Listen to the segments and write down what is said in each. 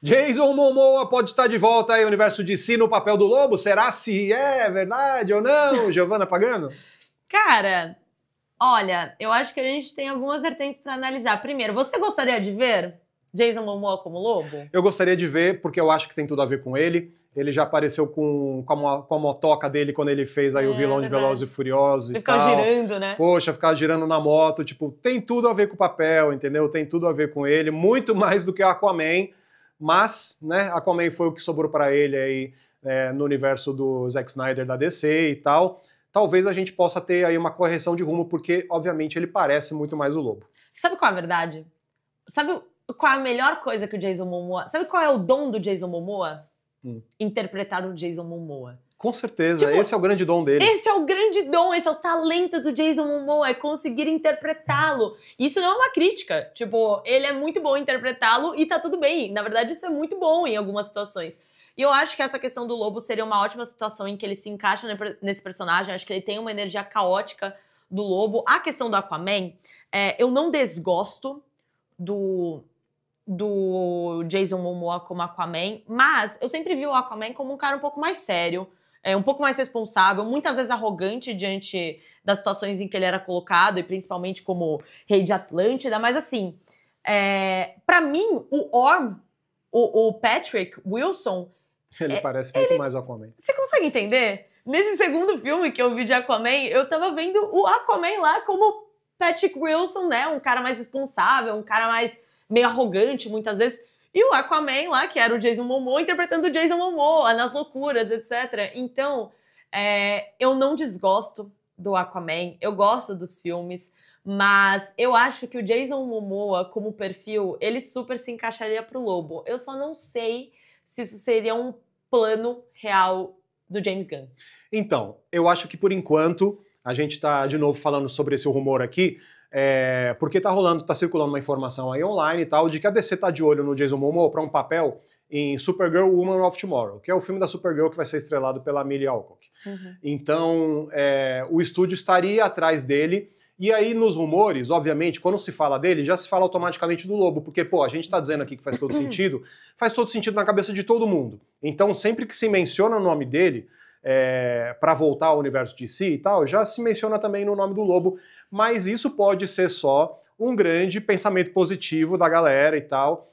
Jason Momoa pode estar de volta aí, universo de si no papel do lobo? Será se é verdade ou não, Giovana Pagano? Cara, olha, eu acho que a gente tem algumas vertentes para analisar. Primeiro, você gostaria de ver Jason Momoa como lobo? Eu gostaria de ver, porque eu acho que tem tudo a ver com ele. Ele já apareceu com, com, a, com a motoca dele quando ele fez aí é, o vilão de Velozes e Furiosos e tal. girando, né? Poxa, ficar girando na moto. Tipo, tem tudo a ver com o papel, entendeu? Tem tudo a ver com ele. Muito mais do que o Aquaman, mas né, Aquaman foi o que sobrou para ele aí é, no universo do Zack Snyder da DC e tal. Talvez a gente possa ter aí uma correção de rumo, porque obviamente ele parece muito mais o lobo. Sabe qual é a verdade? Sabe qual é a melhor coisa que o Jason Momoa. Sabe qual é o dom do Jason Momoa? hum. interpretar o Jason Momoa. Com certeza, tipo, esse é o grande dom dele. Esse é o grande dom, esse é o talento do Jason Momoa, é conseguir interpretá-lo. Isso não é uma crítica, tipo, ele é muito bom interpretá-lo e tá tudo bem. Na verdade, isso é muito bom em algumas situações. E eu acho que essa questão do lobo seria uma ótima situação em que ele se encaixa nesse personagem, acho que ele tem uma energia caótica do lobo. A questão do Aquaman, é, eu não desgosto do do Jason Momoa como Aquaman, mas eu sempre vi o Aquaman como um cara um pouco mais sério, é, um pouco mais responsável, muitas vezes arrogante diante das situações em que ele era colocado, e principalmente como rei de Atlântida, mas assim, é, para mim, o Orm, o, o Patrick Wilson... Ele é, parece muito ele, mais Aquaman. Você consegue entender? Nesse segundo filme que eu vi de Aquaman, eu tava vendo o Aquaman lá como Patrick Wilson, né? Um cara mais responsável, um cara mais meio arrogante muitas vezes. E o Aquaman lá, que era o Jason Momoa, interpretando o Jason Momoa nas loucuras, etc. Então, é, eu não desgosto do Aquaman, eu gosto dos filmes, mas eu acho que o Jason Momoa, como perfil, ele super se encaixaria pro Lobo. Eu só não sei se isso seria um plano real do James Gunn. Então, eu acho que por enquanto, a gente está de novo falando sobre esse rumor aqui, é, porque tá rolando, tá circulando uma informação aí online e tal, de que a DC tá de olho no Jason Momoa para um papel em Supergirl Woman of Tomorrow, que é o filme da Supergirl que vai ser estrelado pela Millie Alcock. Uhum. Então, é, o estúdio estaria atrás dele. E aí, nos rumores, obviamente, quando se fala dele, já se fala automaticamente do lobo, porque, pô, a gente está dizendo aqui que faz todo sentido, faz todo sentido na cabeça de todo mundo. Então, sempre que se menciona o nome dele, é, para voltar ao universo de si e tal, já se menciona também no nome do lobo, mas isso pode ser só um grande pensamento positivo da galera e tal.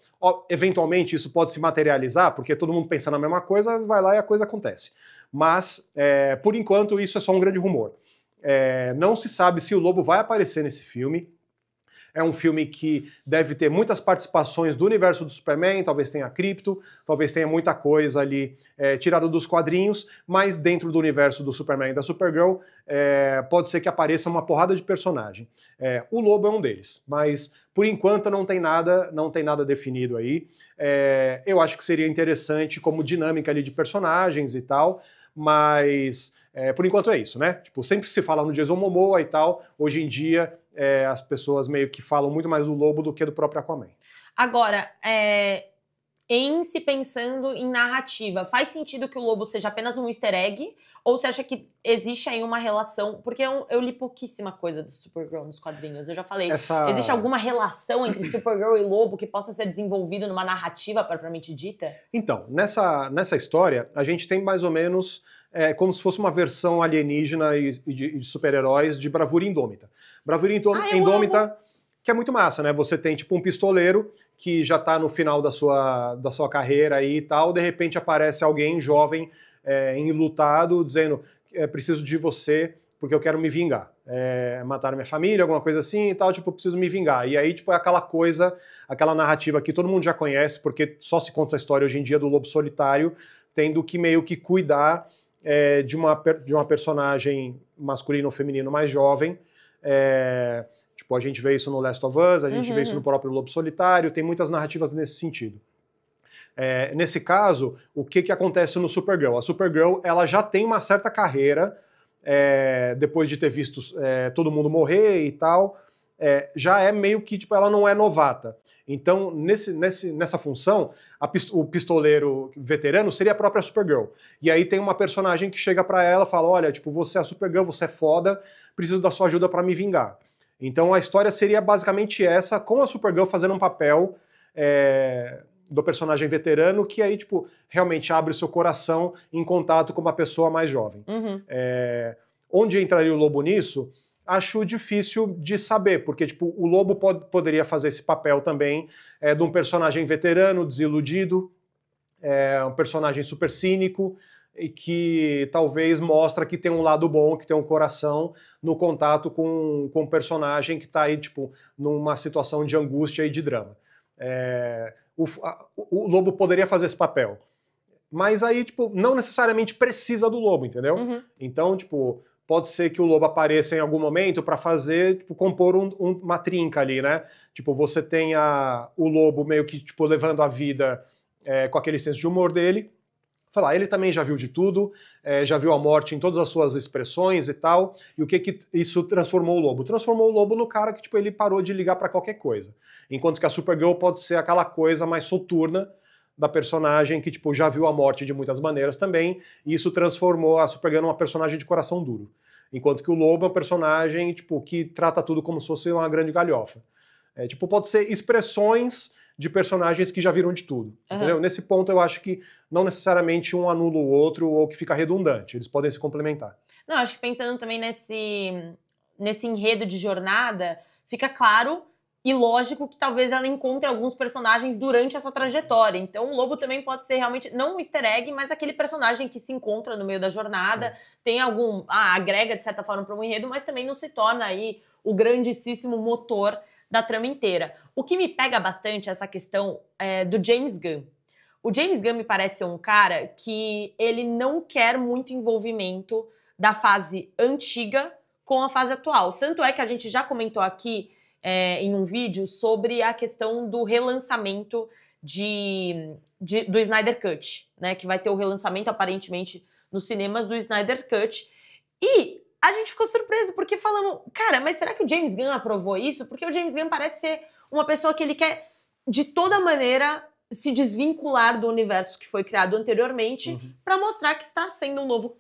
Eventualmente isso pode se materializar, porque todo mundo pensa na mesma coisa, vai lá e a coisa acontece. Mas, é, por enquanto, isso é só um grande rumor. É, não se sabe se o Lobo vai aparecer nesse filme, é um filme que deve ter muitas participações do universo do Superman, talvez tenha cripto, talvez tenha muita coisa ali é, tirada dos quadrinhos, mas dentro do universo do Superman e da Supergirl é, pode ser que apareça uma porrada de personagem. É, o Lobo é um deles, mas por enquanto não tem nada, não tem nada definido aí. É, eu acho que seria interessante como dinâmica ali de personagens e tal, mas é, por enquanto é isso, né? Tipo, sempre se fala no Jason Momoa e tal. Hoje em dia é, as pessoas meio que falam muito mais do lobo do que do próprio Aquaman. Agora, é, em se pensando em narrativa, faz sentido que o lobo seja apenas um easter egg? Ou você acha que existe aí uma relação? Porque eu, eu li pouquíssima coisa do Supergirl nos quadrinhos, eu já falei. Essa... Existe alguma relação entre Supergirl e lobo que possa ser desenvolvida numa narrativa propriamente dita? Então, nessa, nessa história, a gente tem mais ou menos é, como se fosse uma versão alienígena e, e de, de super-heróis de Bravura Indômita. Bravura Indômita, ah, Indômita que é muito massa, né? Você tem tipo um pistoleiro que já está no final da sua, da sua carreira aí e tal, de repente aparece alguém jovem, é, enlutado, dizendo: é, preciso de você porque eu quero me vingar. É, mataram minha família, alguma coisa assim e tal, tipo, preciso me vingar. E aí, tipo, é aquela coisa, aquela narrativa que todo mundo já conhece, porque só se conta essa história hoje em dia do lobo solitário, tendo que meio que cuidar é, de, uma, de uma personagem masculina ou feminino mais jovem. É, tipo, a gente vê isso no Last of Us, a gente uhum. vê isso uhum. no próprio Lobo Solitário, tem muitas narrativas nesse sentido. É, nesse caso, o que, que acontece no Supergirl? A Supergirl ela já tem uma certa carreira, é, depois de ter visto é, todo mundo morrer e tal é, já é meio que tipo, ela não é novata. Então, nesse, nesse, nessa função, pist o pistoleiro veterano seria a própria Supergirl. E aí tem uma personagem que chega para ela e fala: Olha, tipo, você é a Supergirl, você é foda, preciso da sua ajuda para me vingar. Então a história seria basicamente essa, com a Supergirl fazendo um papel é, do personagem veterano, que aí, tipo, realmente abre seu coração em contato com uma pessoa mais jovem. Uhum. É, onde entraria o lobo nisso? acho difícil de saber, porque tipo, o Lobo pod poderia fazer esse papel também é, de um personagem veterano, desiludido, é, um personagem super cínico e que talvez mostra que tem um lado bom, que tem um coração no contato com, com um personagem que está aí tipo, numa situação de angústia e de drama. É, o, a, o Lobo poderia fazer esse papel mas aí, tipo, não necessariamente precisa do lobo, entendeu? Uhum. Então, tipo, pode ser que o lobo apareça em algum momento para fazer, tipo, compor um, um, uma trinca ali, né? Tipo, você tem a, o lobo meio que, tipo, levando a vida é, com aquele senso de humor dele. Falar, ele também já viu de tudo, é, já viu a morte em todas as suas expressões e tal. E o que que isso transformou o lobo? Transformou o lobo no cara que, tipo, ele parou de ligar para qualquer coisa. Enquanto que a Supergirl pode ser aquela coisa mais soturna, da personagem que, tipo, já viu a morte de muitas maneiras também, e isso transformou a Supergirl numa personagem de coração duro. Enquanto que o Lobo é um personagem, tipo, que trata tudo como se fosse uma grande galhofa. É, tipo, pode ser expressões de personagens que já viram de tudo, uhum. entendeu? Nesse ponto eu acho que não necessariamente um anula o outro ou que fica redundante, eles podem se complementar. Não, acho que pensando também nesse, nesse enredo de jornada, fica claro e lógico que talvez ela encontre alguns personagens durante essa trajetória. Então o lobo também pode ser realmente, não um easter egg, mas aquele personagem que se encontra no meio da jornada, Sim. tem algum. Ah, agrega de certa forma para um enredo, mas também não se torna aí o grandíssimo motor da trama inteira. O que me pega bastante é essa questão é, do James Gunn. O James Gunn me parece ser um cara que ele não quer muito envolvimento da fase antiga com a fase atual. Tanto é que a gente já comentou aqui é, em um vídeo sobre a questão do relançamento de, de, do Snyder Cut, né? Que vai ter o relançamento aparentemente nos cinemas do Snyder Cut. E a gente ficou surpreso porque falamos, cara, mas será que o James Gunn aprovou isso? Porque o James Gunn parece ser uma pessoa que ele quer de toda maneira se desvincular do universo que foi criado anteriormente uhum. para mostrar que está sendo um novo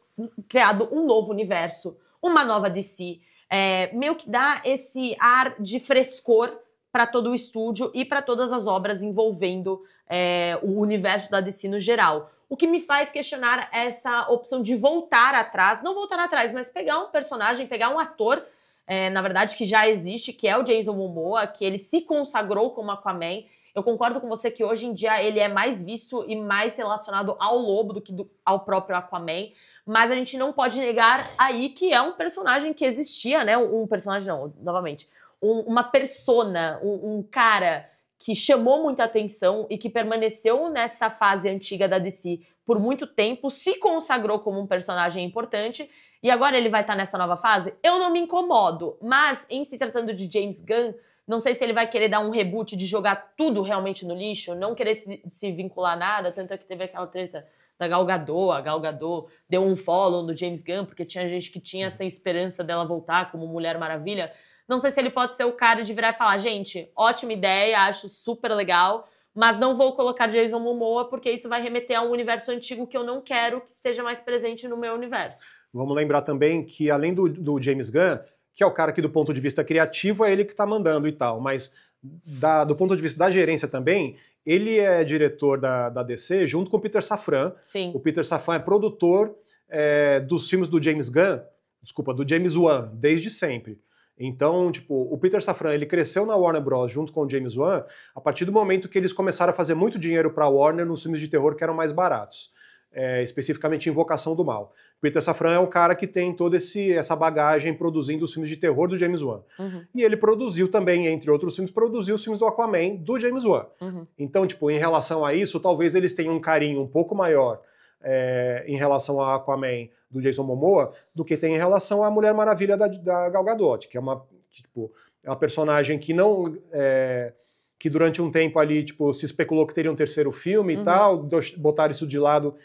criado um novo universo, uma nova DC é, meio que dá esse ar de frescor para todo o estúdio e para todas as obras envolvendo é, o universo da DC no geral. O que me faz questionar essa opção de voltar atrás, não voltar atrás, mas pegar um personagem, pegar um ator, é, na verdade, que já existe, que é o Jason Momoa, que ele se consagrou como Aquaman. Eu concordo com você que hoje em dia ele é mais visto e mais relacionado ao lobo do que do, ao próprio Aquaman mas a gente não pode negar aí que é um personagem que existia, né? Um personagem, não, novamente. Um, uma persona, um, um cara que chamou muita atenção e que permaneceu nessa fase antiga da DC por muito tempo, se consagrou como um personagem importante e agora ele vai estar tá nessa nova fase? Eu não me incomodo, mas em se tratando de James Gunn, não sei se ele vai querer dar um reboot de jogar tudo realmente no lixo, não querer se, se vincular a nada, tanto é que teve aquela treta da Galgador. A Galgador deu um follow no James Gunn porque tinha gente que tinha uhum. essa esperança dela voltar como Mulher Maravilha. Não sei se ele pode ser o cara de virar e falar, gente, ótima ideia, acho super legal, mas não vou colocar Jason Momoa porque isso vai remeter a um universo antigo que eu não quero que esteja mais presente no meu universo. Vamos lembrar também que além do, do James Gunn, que é o cara que do ponto de vista criativo é ele que está mandando e tal, mas da, do ponto de vista da gerência também, ele é diretor da, da DC junto com o Peter Safran. Sim. O Peter Safran é produtor é, dos filmes do James Gunn, desculpa, do James Wan, desde sempre. Então, tipo, o Peter Safran, ele cresceu na Warner Bros. junto com o James Wan a partir do momento que eles começaram a fazer muito dinheiro para a Warner nos filmes de terror que eram mais baratos, é, especificamente Invocação do Mal. Peter Safran é um cara que tem toda esse, essa bagagem produzindo os filmes de terror do James Wan. Uhum. E ele produziu também, entre outros filmes, produziu os filmes do Aquaman do James Wan. Uhum. Então, tipo, em relação a isso, talvez eles tenham um carinho um pouco maior é, em relação ao Aquaman do Jason Momoa do que tem em relação à Mulher Maravilha da, da Gal Gadot, que é uma, que, tipo, é uma personagem que não... É, que durante um tempo ali, tipo, se especulou que teria um terceiro filme uhum. e tal, botaram isso de lado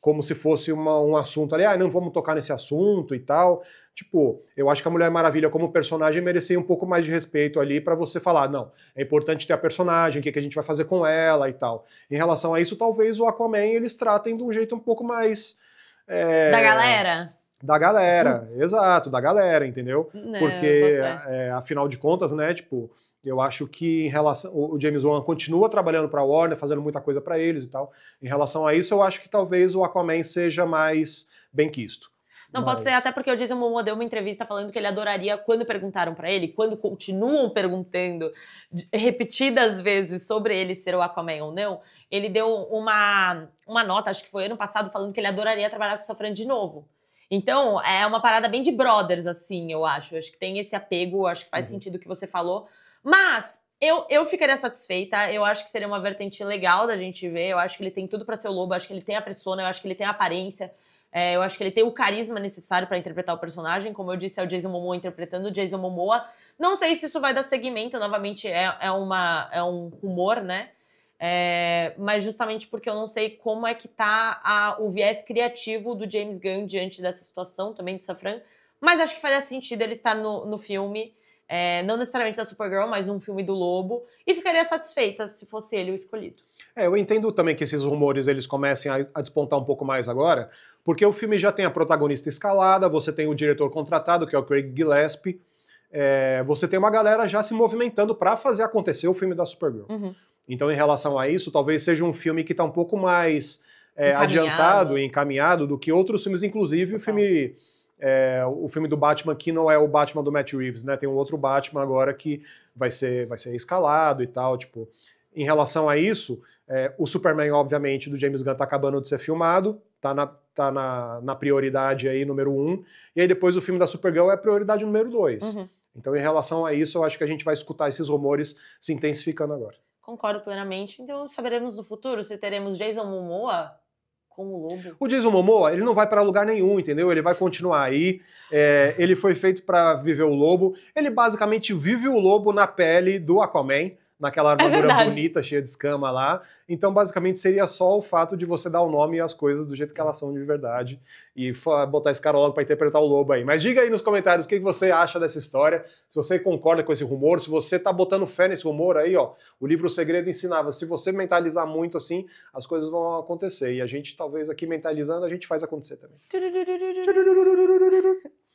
como se fosse uma, um assunto ali, ah, não vamos tocar nesse assunto e tal. Tipo, eu acho que a Mulher Maravilha como personagem merecia um pouco mais de respeito ali para você falar, não, é importante ter a personagem, o que, que a gente vai fazer com ela e tal. Em relação a isso, talvez o Aquaman eles tratem de um jeito um pouco mais... É... Da galera? Da galera, Sim. exato, da galera, entendeu? Não, Porque, é. é, afinal de contas, né, tipo, eu acho que em relação o James Wan continua trabalhando para a Warner, fazendo muita coisa para eles e tal. Em relação a isso, eu acho que talvez o Aquaman seja mais bem quisto. Não Mas... pode ser, até porque o Jason Wan deu uma entrevista falando que ele adoraria quando perguntaram para ele, quando continuam perguntando repetidas vezes sobre ele ser o Aquaman ou não, ele deu uma, uma nota, acho que foi ano passado, falando que ele adoraria trabalhar com o Safran de novo. Então, é uma parada bem de brothers, assim, eu acho. acho que tem esse apego, acho que faz uhum. sentido o que você falou mas eu, eu ficaria satisfeita, eu acho que seria uma vertente legal da gente ver, eu acho que ele tem tudo para ser o Lobo, eu acho que ele tem a persona, eu acho que ele tem a aparência, é, eu acho que ele tem o carisma necessário para interpretar o personagem, como eu disse, é o Jason Momoa interpretando o Jason Momoa. Não sei se isso vai dar seguimento, novamente é, é, uma, é um rumor, né? É, mas justamente porque eu não sei como é que tá a, o viés criativo do James Gunn diante dessa situação também do Safran. Mas acho que faria sentido ele estar no, no filme. É, não necessariamente da Supergirl, mas um filme do Lobo, e ficaria satisfeita se fosse ele o escolhido. É, eu entendo também que esses rumores eles comecem a, a despontar um pouco mais agora, porque o filme já tem a protagonista escalada, você tem o diretor contratado, que é o Craig Gillespie, é, você tem uma galera já se movimentando para fazer acontecer o filme da Supergirl. Uhum. Então, em relação a isso, talvez seja um filme que está um pouco mais é, encaminhado. adiantado e encaminhado do que outros filmes, inclusive Total. o filme é, o filme do Batman que não é o Batman do Matt Reeves, né? Tem um outro Batman agora que vai ser, vai ser escalado e tal, tipo. Em relação a isso, é, o Superman, obviamente, do James Gunn tá acabando de ser filmado, tá na, tá na, na prioridade aí, número um. E aí depois o filme da Supergirl é prioridade número dois. Uhum. Então, em relação a isso, eu acho que a gente vai escutar esses rumores se intensificando agora. Concordo plenamente. Então, saberemos no futuro se teremos Jason Momoa o lobo. O Jason Momoa, ele não vai para lugar nenhum, entendeu? Ele vai continuar aí. É, ele foi feito para viver o lobo. Ele basicamente vive o lobo na pele do Aquaman naquela é armadura é bonita, cheia de escama lá. Então, basicamente, seria só o fato de você dar o nome às coisas do jeito que elas são de verdade e botar esse cara logo para interpretar o lobo aí. Mas diga aí nos comentários o que você acha dessa história, se você concorda com esse rumor, se você tá botando fé nesse rumor aí, ó. O livro Segredo ensinava, se você mentalizar muito assim, as coisas vão acontecer. E a gente, talvez aqui mentalizando, a gente faz acontecer também.